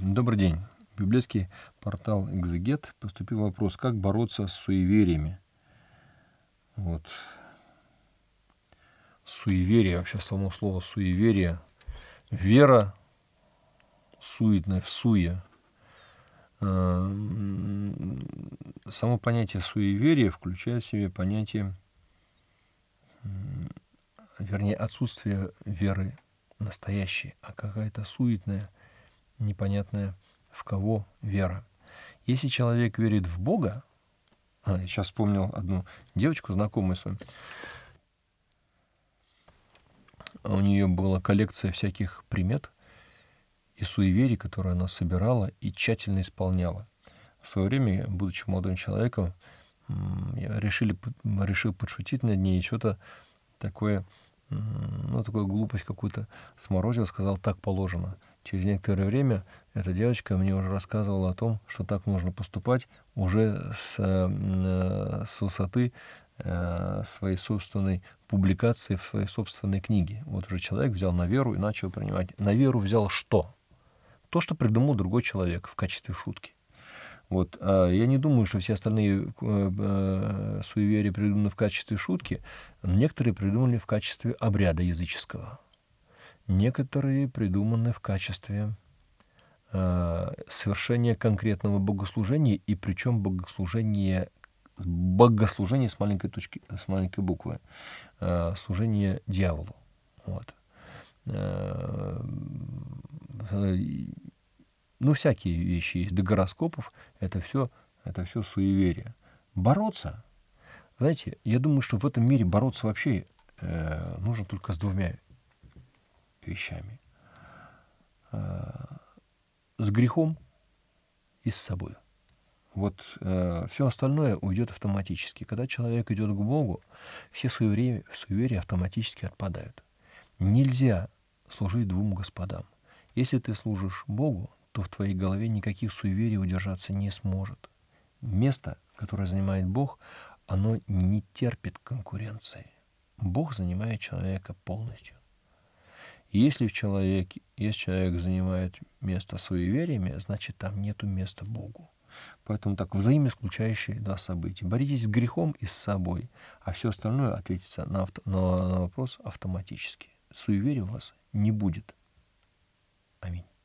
Добрый день. В библейский портал «Экзегет» поступил вопрос, как бороться с суевериями. Вот. Суеверие, вообще само слово суеверие. Вера суетная, в суе. Эм, само понятие суеверия включает в себе понятие, вернее, отсутствие веры настоящей, а какая-то суетная – непонятная в кого вера. Если человек верит в Бога, а, я сейчас вспомнил одну девочку, знакомую свою, а у нее была коллекция всяких примет и суеверий, которые она собирала и тщательно исполняла. В свое время, будучи молодым человеком, я решили, решил подшутить над ней и что-то такое, ну, такую глупость какую-то сморозил, сказал, так положено. Через некоторое время эта девочка мне уже рассказывала о том, что так можно поступать уже с, э, с высоты э, своей собственной публикации в своей собственной книге. Вот уже человек взял на веру и начал принимать. На веру взял что? То, что придумал другой человек в качестве шутки. Вот. А я не думаю, что все остальные э, суеверия придуманы в качестве шутки, но некоторые придумали в качестве обряда языческого. Некоторые придуманы в качестве э, совершения конкретного богослужения, и причем богослужение богослужение с маленькой точки, с маленькой буквы, э, служение дьяволу. Вот. Э, э, ну, всякие вещи есть. До гороскопов это все, это все суеверие. Бороться, знаете, я думаю, что в этом мире бороться вообще э, нужно только с двумя вещами. Э, с грехом и с собой. Вот э, все остальное уйдет автоматически. Когда человек идет к Богу, все суеверия, суеверия автоматически отпадают. Нельзя служить двум господам. Если ты служишь Богу, то в твоей голове никаких суеверий удержаться не сможет. Место, которое занимает Бог, оно не терпит конкуренции. Бог занимает человека полностью. Если в человеке, если человек занимает место суевериями, значит, там нету места Богу. Поэтому так взаимоисключающие два события. Боритесь с грехом и с собой, а все остальное ответится на, авто, на, на вопрос автоматически. Суеверия у вас не будет. Аминь.